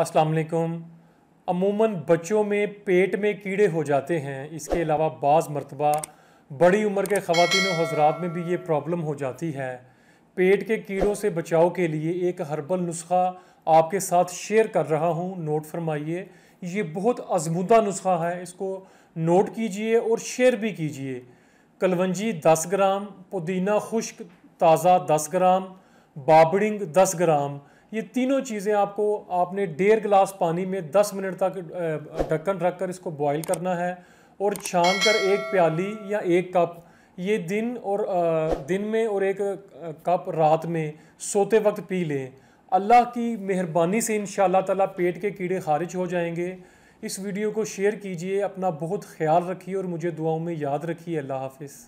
अस्सलाम वालेकुम अमूमन बच्चों में पेट में कीड़े हो जाते हैं इसके अलावा बाज़ मरतबा बड़ी उम्र के ख़वान हजरात में भी ये प्रॉब्लम हो जाती है पेट के कीड़ों से बचाव के लिए एक हर्बल नुस्खा आपके साथ शेयर कर रहा हूँ नोट फरमाइए ये बहुत आजमूदा नुस्खा है इसको नोट कीजिए और शेयर भी कीजिए कलवंजी दस ग्राम पुदीना खुश्क ताज़ा दस ग्राम बाबड़िंग दस ग्राम ये तीनों चीज़ें आपको आपने डेढ़ गिलास पानी में 10 मिनट तक ढक्कन रखकर इसको बॉईल करना है और छान कर एक प्याली या एक कप ये दिन और दिन में और एक कप रात में सोते वक्त पी लें अल्लाह की मेहरबानी से इन ताला पेट के कीड़े खारिज हो जाएंगे इस वीडियो को शेयर कीजिए अपना बहुत ख्याल रखिए और मुझे दुआओं में याद रखिए अल्लाह हाफिज़